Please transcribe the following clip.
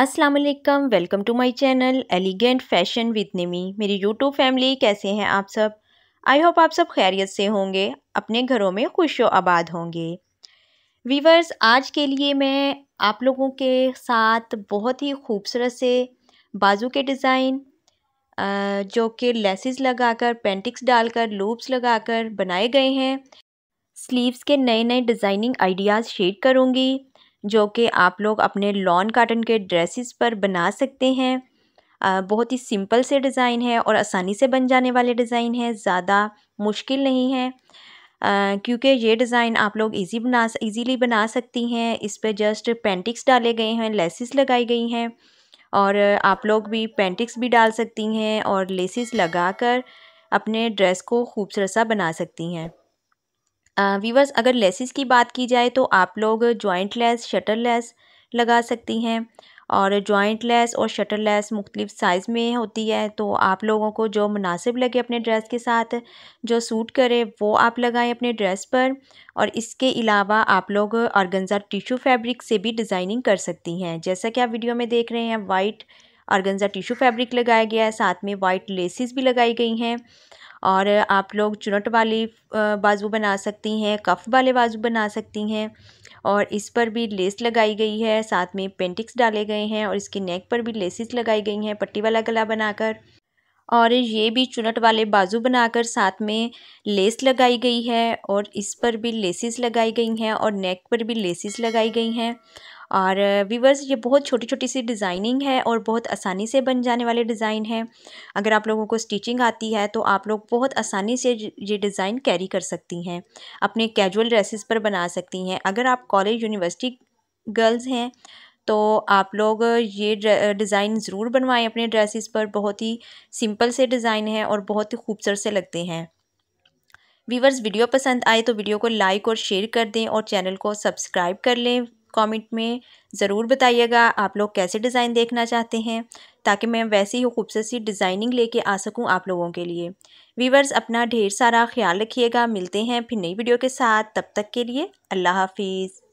अस्सलाम वालेकुम welcome to my channel elegant fashion with Nimmi मेरी यूट्यूब फैमिली कैसे हैं आप सब आई होप आप सब खैरियत से होंगे अपने घरों में खुश व आबाद होंगे वीवर्स आज के लिए मैं आप लोगों के साथ बहुत ही खूबसूरत से बाजू के डिज़ाइन जो कि लेसिस लगाकर पेंटिक्स डालकर लूप्स लगाकर बनाए गए हैं स्लीव्स के नए नए डिज़ाइनिंग आइडियाज़ शेयर करूँगी जो कि आप लोग अपने लॉन काटन के ड्रेसेस पर बना सकते हैं बहुत ही सिंपल से डिज़ाइन है और आसानी से बन जाने वाले डिज़ाइन है ज़्यादा मुश्किल नहीं है क्योंकि ये डिज़ाइन आप लोग इजी बना इजीली बना सकती हैं इस पर जस्ट पेंटिक्स डाले गए हैं लेसिस लगाई गई हैं और आप लोग भी पेंटिक्स भी डाल सकती हैं और लेसिस लगाकर अपने ड्रेस को खूबसूरत सा बना सकती हैं व्यूवर्स अगर लेसिस की बात की जाए तो आप लोग जॉइंट लेस शटर लेस लगा सकती हैं और जॉइंट लेस और शटर लेस मुख्तलिफ साइज़ में होती है तो आप लोगों को जो मुनासिब लगे अपने ड्रेस के साथ जो सूट करे वो आप लगाएं अपने ड्रेस पर और इसके अलावा आप लोग ऑर्गेंजा टिशू फैब्रिक से भी डिज़ाइनिंग कर सकती हैं जैसा कि आप वीडियो में देख रहे हैं वाइट ऑर्गेंजा टिशू फैब्रिक लगाया गया है साथ में वाइट लेसिस भी लगाई गई हैं और आप लोग चुनट वाली बाजू बना सकती हैं कफ वाले बाजू बना सकती हैं और इस पर भी लेस लगाई गई है साथ में पेंटिक्स डाले गए हैं और इसके नेक पर भी लेसिस लगाई गई हैं पट्टी वाला गला बनाकर और ये भी चुनट वाले बाजू बनाकर साथ में लेस लगाई गई है और इस पर भी लेसिस लगाई गई हैं और नेक पर भी लेसिस लगाई गई हैं और वीवर्स ये बहुत छोटी छोटी सी डिज़ाइनिंग है और बहुत आसानी से बन जाने वाले डिज़ाइन है अगर आप लोगों को स्टिचिंग आती है तो आप लोग बहुत आसानी से ये डिज़ाइन कैरी कर सकती हैं अपने कैजुअल ड्रेसेस पर बना सकती हैं अगर आप कॉलेज यूनिवर्सिटी गर्ल्स हैं तो आप लोग ये डिज़ाइन ज़रूर बनवाएं अपने ड्रेसेस पर बहुत ही सिंपल से डिज़ाइन है और बहुत ही खूबसूरत से लगते हैं वीवर्स वीडियो पसंद आए तो वीडियो को लाइक और शेयर कर दें और चैनल को सब्सक्राइब कर लें कमेंट में ज़रूर बताइएगा आप लोग कैसे डिज़ाइन देखना चाहते हैं ताकि मैं वैसे ही खूबसूरत सी डिज़ाइनिंग लेके आ सकूं आप लोगों के लिए वीवर्स अपना ढेर सारा ख्याल रखिएगा मिलते हैं फिर नई वीडियो के साथ तब तक के लिए अल्लाह हाफिज़